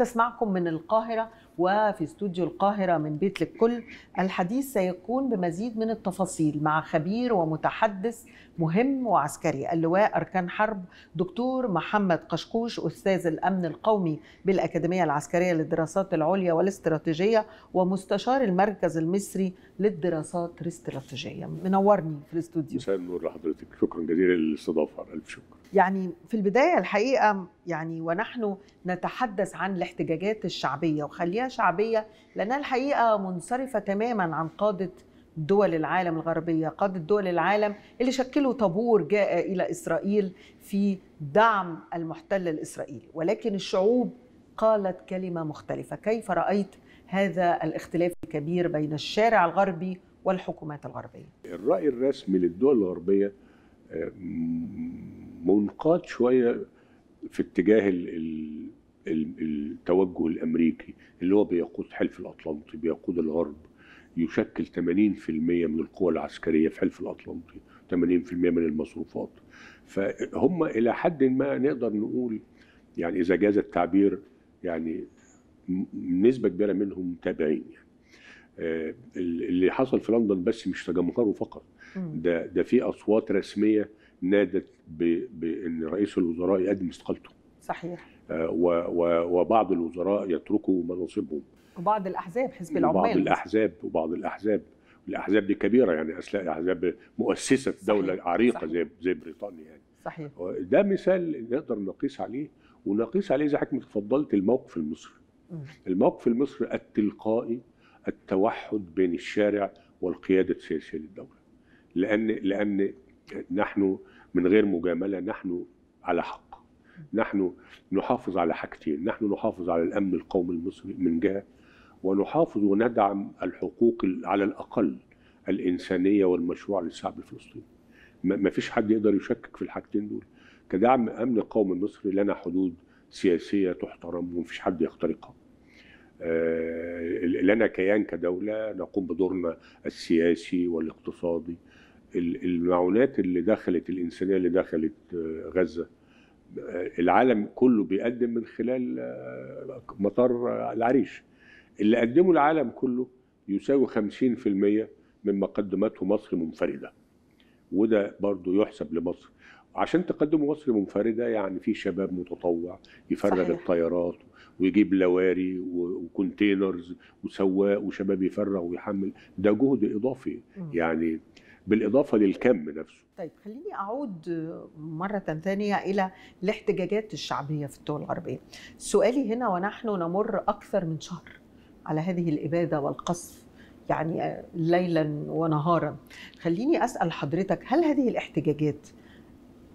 بسمعكم من القاهرة وفي استوديو القاهرة من بيت للكل الحديث سيكون بمزيد من التفاصيل مع خبير ومتحدث مهم وعسكري اللواء أركان حرب دكتور محمد قشقوش أستاذ الأمن القومي بالأكاديمية العسكرية للدراسات العليا والاستراتيجية ومستشار المركز المصري للدراسات الاستراتيجية منورني في الاستوديو مساء النور لحضرتك شكرا جزيلا للاستضافة ألف شكر يعني في البداية الحقيقة يعني ونحن نتحدث عن الاحتجاجات الشعبية وخليها شعبيه لانها الحقيقه منصرفه تماما عن قاده دول العالم الغربيه، قاده دول العالم اللي شكلوا طابور جاء الى اسرائيل في دعم المحتل الاسرائيلي، ولكن الشعوب قالت كلمه مختلفه، كيف رايت هذا الاختلاف الكبير بين الشارع الغربي والحكومات الغربيه؟ الراي الرسمي للدول الغربيه آه، منقاد شويه في اتجاه ال التوجه الامريكي اللي هو بيقود حلف الاطلنطي بيقود الغرب يشكل 80% من القوى العسكريه في حلف الاطلنطي 80% من المصروفات فهم الى حد ما نقدر نقول يعني اذا جاز التعبير يعني نسبه كبيره منهم تابعين يعني آه، اللي حصل في لندن بس مش تجمهره فقط ده ده في اصوات رسميه نادت بان رئيس الوزراء يقدم استقالته صحيح آه، وبعض الوزراء يتركوا مناصبهم وبعض الاحزاب حزب العمال وبعض الاحزاب وبعض الاحزاب الاحزاب دي كبيره يعني احزاب مؤسسه دوله عريقه صحيح. زي زي بريطانيا يعني صحيح آه، ده مثال نقدر نقيس عليه ونقيس عليه زي حضرتك اتفضلت الموقف المصري الموقف المصري التلقائي التوحد بين الشارع والقياده السياسيه للدوله لان لان نحن من غير مجامله نحن على حق نحن نحافظ على حاجتين نحن نحافظ على الأمن القومي المصري من جهة ونحافظ وندعم الحقوق على الأقل الإنسانية والمشروع للشعب الفلسطيني ما فيش حد يقدر يشكك في الحاجتين دول كدعم أمن قومي مصري لنا حدود سياسية تحترم ومفيش حد يخترقها آه، لنا كيان كدولة نقوم بدورنا السياسي والاقتصادي المعونات اللي دخلت الإنسانية اللي دخلت آه، غزة العالم كله بيقدم من خلال آه، مطار العريش اللي قدمه العالم كله يساوي 50% مما قدمته مصر منفردة وده برضه يحسب لمصر عشان تقدم مصر منفردة يعني في شباب متطوع يفرغ الطيارات ويجيب لواري وكونتينرز وسواق وشباب يفرغ ويحمل ده جهد إضافي يعني بالاضافه للكم نفسه. طيب خليني اعود مره ثانيه الى الاحتجاجات الشعبيه في الدول العربيه. سؤالي هنا ونحن نمر اكثر من شهر على هذه الاباده والقصف يعني ليلا ونهارا. خليني اسال حضرتك هل هذه الاحتجاجات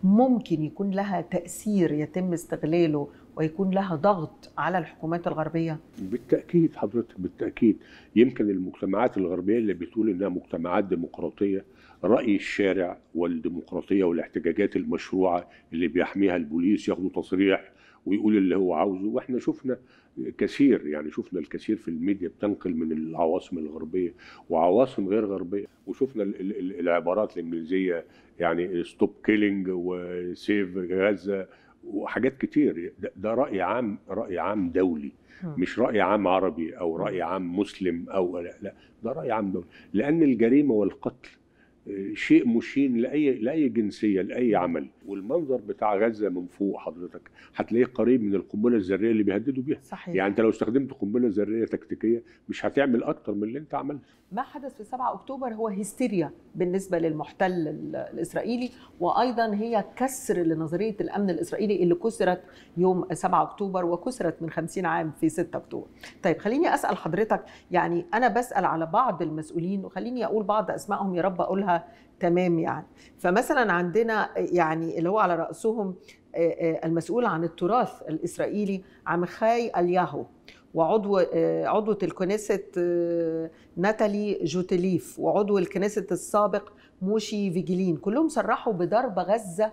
ممكن يكون لها تاثير يتم استغلاله ويكون لها ضغط على الحكومات الغربية؟ بالتأكيد حضرتك بالتأكيد يمكن المجتمعات الغربية اللي بتقول إنها مجتمعات ديمقراطية رأي الشارع والديمقراطية والاحتجاجات المشروعة اللي بيحميها البوليس ياخدوا تصريح ويقول اللي هو عاوزه واحنا شفنا كثير يعني شفنا الكثير في الميديا بتنقل من العواصم الغربيه وعواصم غير غربيه وشفنا العبارات الانجليزيه يعني ستوب كيلينج وسيف غزه وحاجات كتير ده, ده راي عام راي عام دولي مش راي عام عربي او راي عام مسلم او لا لا ده راي عام دولي لان الجريمه والقتل شيء مشين لاي لاي جنسيه لاي عمل والمنظر بتاع غزه من فوق حضرتك هتلاقيه قريب من القنبله الذريه اللي بيهددوا بيها صحيح. يعني انت لو استخدمت قنبله ذريه تكتيكيه مش هتعمل اكتر من اللي انت عملته ما حدث في 7 اكتوبر هو هيستيريا بالنسبه للمحتل الاسرائيلي وايضا هي كسر لنظريه الامن الاسرائيلي اللي كسرت يوم 7 اكتوبر وكسرت من 50 عام في 6 اكتوبر طيب خليني اسال حضرتك يعني انا بسال على بعض المسؤولين وخليني اقول بعض اسمائهم يا رب اقولها تمام يعني فمثلا عندنا يعني اللي هو على رأسهم آه، آه، المسؤول عن التراث الإسرائيلي عمخاي الياهو وعضو آه، عضوة الكنيسة ناتالي جوتليف وعضو الكنيسة السابق موشي فيجلين كلهم صرحوا بضرب غزة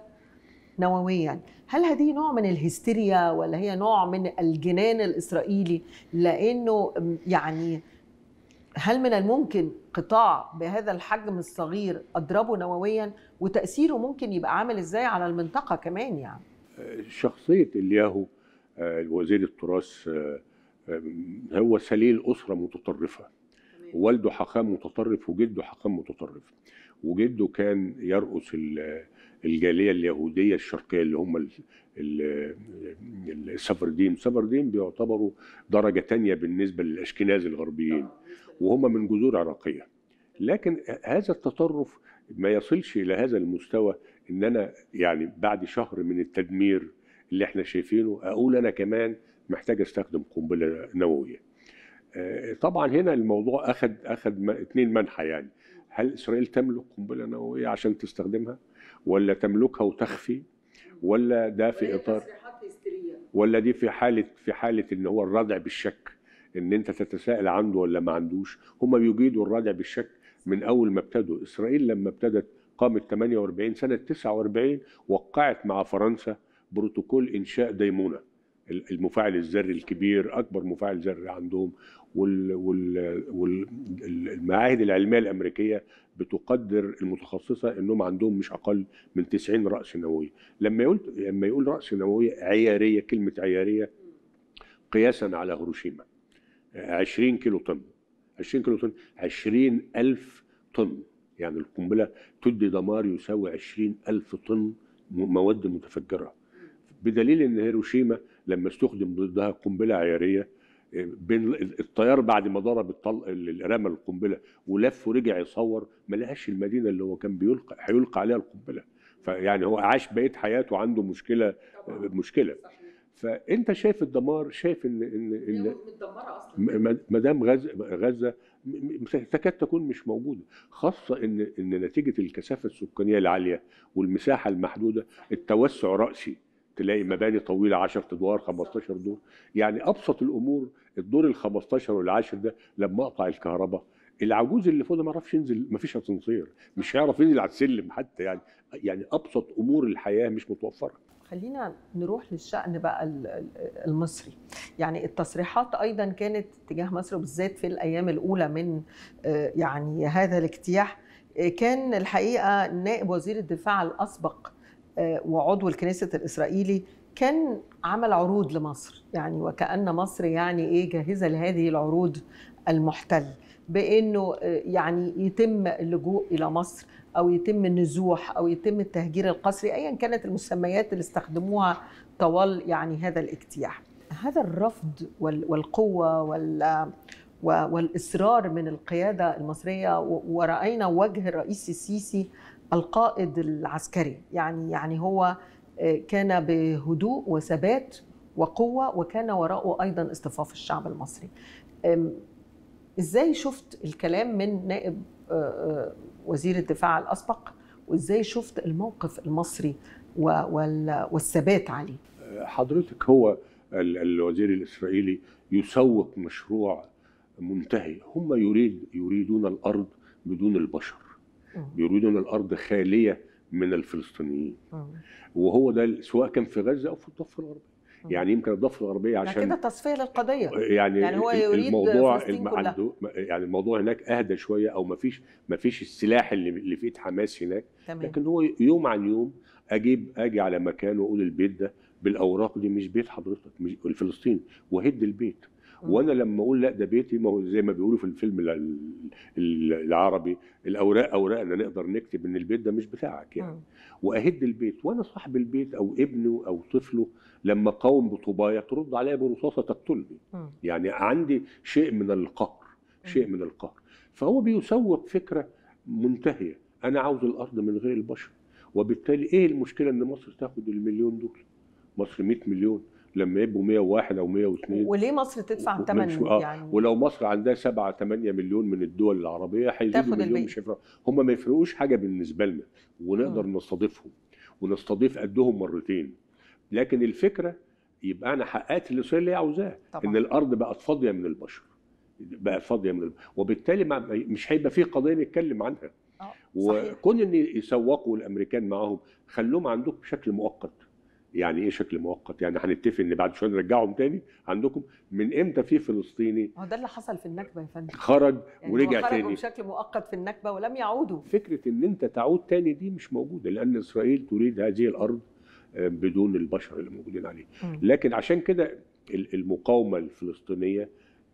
نوويا هل هذه نوع من الهستيريا ولا هي نوع من الجنان الإسرائيلي لأنه يعني هل من الممكن قطاع بهذا الحجم الصغير اضربه نوويا وتاثيره ممكن يبقى عامل ازاي على المنطقه كمان يعني شخصيه الياهو الوزير آه، التراث آه، آه، هو سليل اسره متطرفه والده حاخام متطرف وجده حاخام متطرف وجده كان يرقص الجاليه اليهوديه الشرقيه اللي هم السفرديم سفردين بيعتبروا درجه تانية بالنسبه للاشكناز الغربيين وهم من جذور عراقية لكن هذا التطرف ما يصلش إلى هذا المستوى إن أنا يعني بعد شهر من التدمير اللي احنا شايفينه أقول أنا كمان محتاج أستخدم قنبلة نووية آه، طبعا هنا الموضوع أخذ أخذ اثنين منحى يعني هل إسرائيل تملك قنبلة نووية عشان تستخدمها ولا تملكها وتخفي ولا ده في إطار ولا دي في حالة في حالة إن هو الردع بالشك ان انت تتساءل عنده ولا ما عندوش هم بيجيدوا الردع بالشك من اول ما ابتدوا اسرائيل لما ابتدت قامت 48 سنه 49 وقعت مع فرنسا بروتوكول انشاء ديمونه المفاعل الذري الكبير اكبر مفاعل ذري عندهم والمعاهد العلميه الامريكيه بتقدر المتخصصه انهم عندهم مش اقل من 90 راس نوويه لما يقول لما يقول راس نوويه عياريه كلمه عياريه قياسا على هيروشيما 20 كيلو طن 20 كيلو طن 20 ألف طن يعني القنبلة تدي دمار يساوي 20 ألف طن مواد متفجرة بدليل أن هيروشيما لما استخدم ضدها قنبلة عيارية آه، بين الطيار بعد ما ضرب الطلق رمى القنبله ولف ورجع يصور ما لقاش المدينه اللي هو كان بيلقى هيلقى عليها القنبله فيعني هو عاش بقيه حياته عنده مشكله آه، مشكله فانت شايف الدمار شايف ان ان متدمره اصلا دام غزه غزه تكاد تكون مش موجوده خاصه ان ان نتيجه الكثافه السكانيه العاليه والمساحه المحدوده التوسع راسي تلاقي مباني طويله 10 ادوار 15 دور يعني ابسط الامور الدور ال 15 والعاشر ده لما اقطع الكهرباء العجوز اللي فوق ده ما يعرفش ينزل ما فيش اسانسير مش هيعرف ينزل على السلم حتى يعني يعني ابسط امور الحياه مش متوفره خلينا نروح للشأن بقى المصري يعني التصريحات أيضا كانت تجاه مصر وبالذات في الأيام الأولى من آه، يعني هذا الاجتياح آه، كان الحقيقة نائب وزير الدفاع الأسبق آه، وعضو الكنيسة الإسرائيلي كان عمل عروض لمصر يعني وكأن مصر يعني إيه جاهزة لهذه العروض المحتل بانه يعني يتم اللجوء الى مصر او يتم النزوح او يتم التهجير القسري ايا كانت المسميات اللي استخدموها طوال يعني هذا الاجتياح هذا الرفض والقوه وال والاصرار من القياده المصريه وراينا وجه الرئيس السيسي القائد العسكري يعني يعني هو آه، كان بهدوء وثبات وقوه وكان وراءه ايضا اصطفاف الشعب المصري ازاي شفت الكلام من نائب آه، آه، وزير الدفاع الاسبق وازاي شفت الموقف المصري والثبات عليه حضرتك هو الوزير الاسرائيلي يسوق مشروع منتهي هم يريد يريدون الارض بدون البشر يريدون الارض خاليه من الفلسطينيين وهو ده سواء كان في غزه او في الضفه الغربيه يعني يمكن الضفه الغربيه عشان كده تصفيه للقضيه يعني, يعني هو يريد الموضوع عنده يعني الموضوع هناك اهدى شويه او ما فيش ما فيش السلاح اللي, اللي في ايد حماس هناك تمام. لكن هو يوم عن يوم اجيب اجي على مكان واقول البيت ده بالاوراق دي مش بيت حضرتك مش الفلسطيني وهد البيت وانا لما اقول لا ده بيتي ما هو زي ما بيقولوا في الفيلم العربي الاوراق اوراقنا نقدر نكتب ان البيت ده مش بتاعك يعني واهد البيت وانا صاحب البيت او ابنه او طفله لما قوم بطوبايه ترد عليا برصاصه تقتلني يعني عندي شيء من القهر شيء من القهر فهو بيسوق فكره منتهيه انا عاوز الارض من غير البشر وبالتالي ايه المشكله ان مصر تاخد المليون دول مصر 100 مليون لما يبقوا 101 او 102 وليه مصر تدفع الثمن آه. يعني ولو مصر عندها 7 8 مليون من الدول العربيه هيزيدوا مليون مش هم ما يفرقوش حاجه بالنسبه لنا ونقدر م. نستضيفهم ونستضيف قدهم مرتين لكن الفكره يبقى انا حققت اللي اللي عاوزاه ان الارض بقت فاضيه من البشر بقت فاضيه من البشر. وبالتالي مش هيبقى في قضيه نتكلم عنها آه، وكون ان يسوقوا الامريكان معاهم خلوهم عندهم بشكل مؤقت يعني ايه شكل مؤقت يعني هنتفق ان بعد شويه نرجعهم تاني عندكم من امتى في فلسطيني هو ده اللي حصل في النكبه يا فندم خرج يعني ورجع خرج تاني بشكل مؤقت في النكبه ولم يعودوا فكره ان انت تعود تاني دي مش موجوده لان اسرائيل تريد هذه الارض آه، بدون البشر اللي موجودين عليه لكن عشان كده المقاومه الفلسطينيه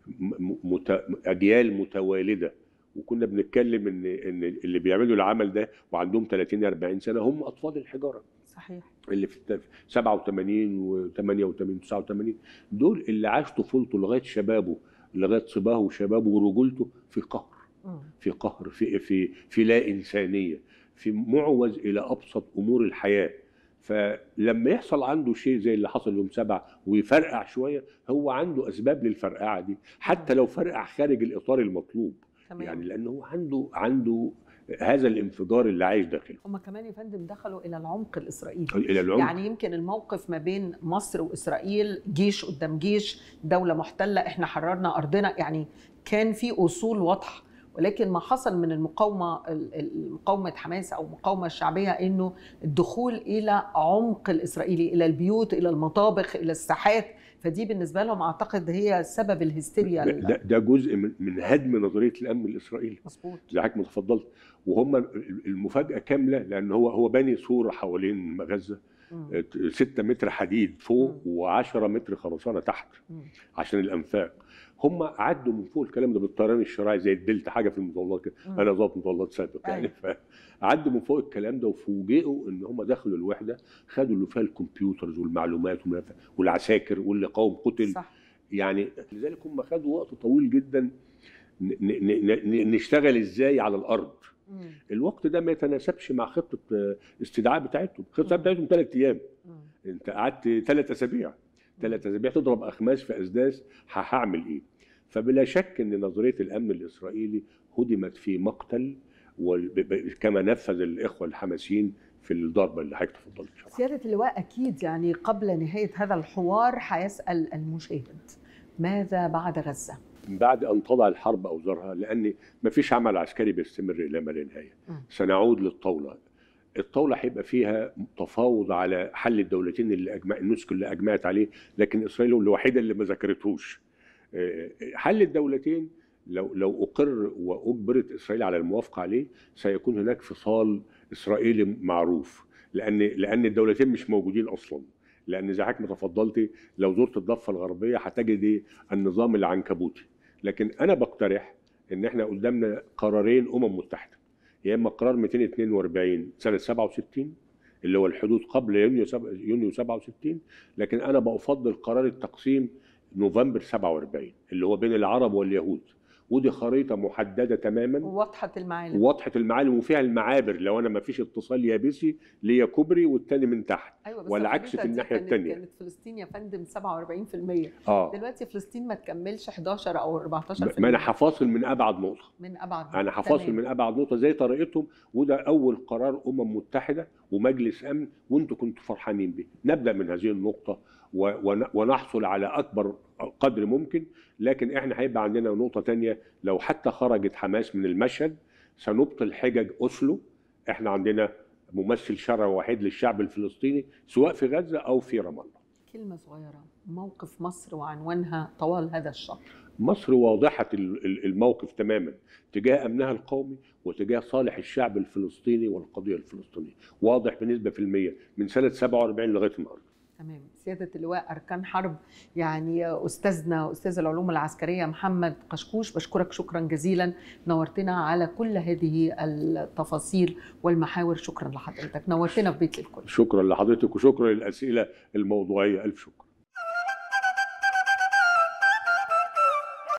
مت... اجيال متوالده وكنا بنتكلم ان ان اللي بيعملوا العمل ده وعندهم 30 40 سنه هم اطفال الحجاره صحيح اللي في 87 و88 89 دول اللي عاش طفولته لغايه شبابه لغايه صباه وشبابه ورجولته في قهر في قهر في في في لا انسانيه في معوز الى ابسط امور الحياه فلما يحصل عنده شيء زي اللي حصل يوم سبعة ويفرقع شوية هو عنده أسباب للفرقعة دي حتى لو فرقع خارج الإطار المطلوب تمام. يعني لأنه هو عنده عنده هذا الانفجار اللي عايش داخله هم كمان يا فندم دخلوا الى العمق الاسرائيلي الى العمق. يعني يمكن الموقف ما بين مصر واسرائيل جيش قدام جيش دوله محتله احنا حررنا ارضنا يعني كان في اصول واضحه ولكن ما حصل من المقاومه مقاومه حماس او المقاومه الشعبيه انه الدخول الى عمق الاسرائيلي الى البيوت الى المطابخ الى الساحات فدي بالنسبه لهم اعتقد هي سبب الهستيريا ده, ده جزء من, هدم نظريه الامن الاسرائيلي مظبوط زي حضرتك ما تفضلت وهم المفاجاه كامله لان هو هو باني صوره حوالين غزه 6 آه، متر حديد فوق و10 متر خرسانه تحت عشان الانفاق هم عدوا من فوق الكلام ده بالطيران الشراعي زي الدلتا حاجه في المظلات كده انا ظابط مظلات سابق يعني أيوه. فعدوا من فوق الكلام ده وفوجئوا ان هم دخلوا الوحده خدوا اللي فيها الكمبيوترز والمعلومات والعساكر واللي قاوم قتل صح. يعني لذلك هم خدوا وقت طويل جدا نشتغل ازاي على الارض مم. الوقت ده ما يتناسبش مع خطه آه، استدعاء بتاعتهم استدعاء بتاعتهم ثلاث ايام مم. انت قعدت ثلاث اسابيع ثلاث اسابيع تضرب اخماس في اسداس هعمل ايه؟ فبلا شك ان نظريه الامن الاسرائيلي هدمت في مقتل كما نفذ الاخوه الحماسيين في الضربه اللي حضرتك تفضلت سياده اللواء اكيد يعني قبل نهايه هذا الحوار هيسال المشاهد ماذا بعد غزه؟ بعد ان تضع الحرب اوزارها لان ما فيش عمل عسكري بيستمر الى ما لا نهايه سنعود للطاوله الطاوله هيبقى فيها تفاوض على حل الدولتين اللي اجمع الناس كلها اجمعت عليه لكن اسرائيل هو الوحيده اللي ما ذكرتهوش آه، حل الدولتين لو لو اقر واجبرت اسرائيل على الموافقه عليه سيكون هناك فصال اسرائيلي معروف لان لان الدولتين مش موجودين اصلا لان زي حضرتك ما تفضلتي لو زرت الضفه الغربيه هتجدي إيه؟ النظام العنكبوتي لكن انا بقترح ان احنا قدامنا قرارين امم متحده يا اما قرار 242 سنه 67 اللي هو الحدود قبل يونيو يونيو 67 لكن انا بفضل قرار التقسيم نوفمبر 47 اللي هو بين العرب واليهود ودي خريطه محدده تماما واضحه المعالم واضحه المعالم وفيها المعابر لو انا ما فيش اتصال يابسي ليا كوبري والتاني من تحت أيوة بس والعكس في الناحيه الثانيه كانت فلسطين يا فندم 47% آه. دلوقتي فلسطين ما تكملش 11 او 14% ما انا هفاصل من ابعد نقطه من ابعد نقطه انا هفاصل من ابعد نقطه زي طريقتهم وده اول قرار امم متحده ومجلس امن وانتوا كنتوا فرحانين بيه نبدا من هذه النقطه ونحصل على اكبر قدر ممكن لكن احنا هيبقى عندنا نقطه تانية لو حتى خرجت حماس من المشهد سنبطل حجج أسلو احنا عندنا ممثل شرعي وحيد للشعب الفلسطيني سواء في غزه او في رام الله كلمه صغيره موقف مصر وعنوانها طوال هذا الشهر مصر واضحة الموقف تماما تجاه أمنها القومي وتجاه صالح الشعب الفلسطيني والقضية الفلسطينية واضح بنسبة في المية من سنة 47 لغاية النهاردة تمام سيادة اللواء أركان حرب يعني أستاذنا أستاذ العلوم العسكرية محمد قشقوش بشكرك شكرا جزيلا نورتنا على كل هذه التفاصيل والمحاور شكرا لحضرتك نورتنا في بيت الكل شكرا لحضرتك وشكرا للأسئلة الموضوعية ألف شكر